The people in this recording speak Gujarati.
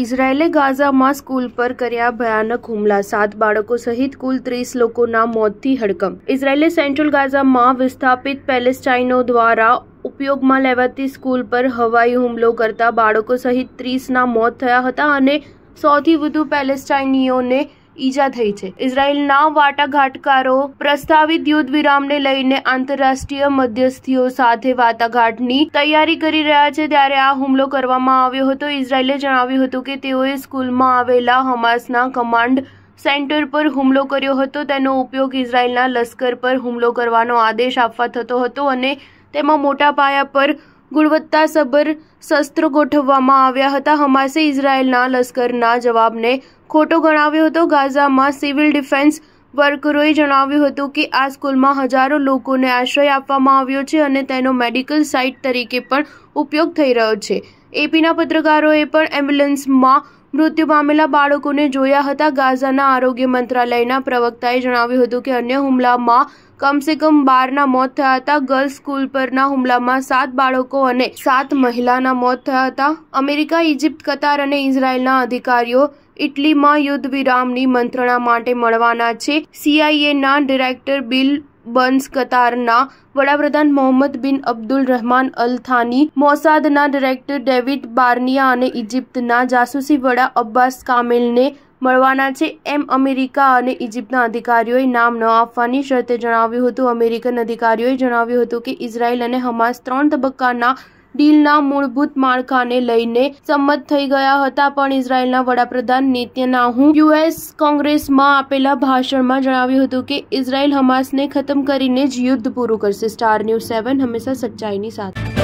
ઇઝરાયેલે ગાઝામાં સ્કૂલ પર કર્યા ભયાનક હુમલા સાત બાળકો સહિત કુલ ત્રીસ લોકોના મોતથી હડકમ ઇઝરાયેલે સેન્ટ્રલ ગાઝામાં વિસ્થાપિત પેલેસ્ટાઇનો દ્વારા ઉપયોગમાં લેવાતી સ્કૂલ પર હવાઈ હુમલો કરતા બાળકો સહિત ત્રીસના મોત થયા હતા અને સૌથી વધુ પેલેસ્ટાઇનીઓને ઈજા થઈ છે ઇઝરાયેલના વાટાઘાટકારો પ્રસ્તાવિત યુદ્ધ વિરામને લઈને આંતરરાષ્ટ્રીય મધ્યસ્થીઓ સાથે વાટાઘાટની તૈયારી કરી રહ્યા છે ત્યારે આ હુમલો કરવામાં આવ્યો હતો ઇઝરાયેલે જણાવ્યું હતું કે તેઓએ સ્કૂલમાં આવેલા હમાસના કમાન્ડ સેન્ટર પર હુમલો કર્યો હતો તેનો ઉપયોગ ઇઝરાયેલના લશ્કર પર હુમલો કરવાનો આદેશ આપવા થતો હતો અને તેમાં મોટા પાયા પર ગુણવત્તાસભર શસ્ત્રો ગોઠવવામાં આવ્યા હતા હમાસે ઇઝરાયેલના લશ્કરના જવાબને ખોટો ગણાવ્યો હતો ગાઝામાં સિવિલ ડિફેન્સ વર્કરોએ જણાવ્યું હતું કે આ સ્કૂલમાં હજારો લોકોને આશ્રય આપવામાં આવ્યો છે અને તેનો મેડિકલ સાઇટ તરીકે પણ ઉપયોગ થઈ રહ્યો છે એપીના પત્રકારોએ પણ એમ્બ્યુલન્સમાં મૃત્યુ પામેલા બાળકોને જોયા હતા ગાઝાના આરોગ્ય મંત્રાલયના પ્રવક્તાએ જણાવ્યું હતું કે અન્ય હુમલામાં કમસે કમ બારના મોત થયા હતા ગર્લ્સ સ્કૂલ પરના હુમલામાં સાત બાળકો અને સાત મહિલાના મોત થયા હતા અમેરિકા ઇજિપ્ત કતાર અને ઇઝરાયેલના અધિકારીઓ ઇટલીમાં યુદ્ધ વિરામની મંત્રણા માટે મળવાના છે સીઆઈએના ડિરેક્ટર બિલ બંસ કતારના વડાપ્રધાન Mohammed bin Abdul Rahman Al Thani મોસાદના ડિરેક્ટર ડેવિડ બાર્નિયા અને ઇજિપ્તના જાસૂસી વડા અબ્બાસ કામેલને મળવાના છે એમ અમેરિકા અને ઇજિપ્તના અધિકારીઓએ નામ ન આપવાની શરતે જણાવ્યું હતું અમેરિકન અધિકારીઓએ જણાવ્યું હતું કે ઇઝરાયલ અને હમાસ ત્રણ તબક્કાના ડીલના મૂળભૂત માળખાને લઈને સંમત થઈ ગયા હતા પણ ઇઝરાયેલના વડાપ્રધાન નેતન્યાહુ યુએસ કોંગ્રેસમાં આપેલા ભાષણમાં જણાવ્યું હતું કે ઇઝરાયેલ હમાસને ખતમ કરીને જ યુદ્ધ પૂરું કરશે સ્ટાર ન્યૂઝ સેવન હંમેશા સચ્ચાઈની સાથે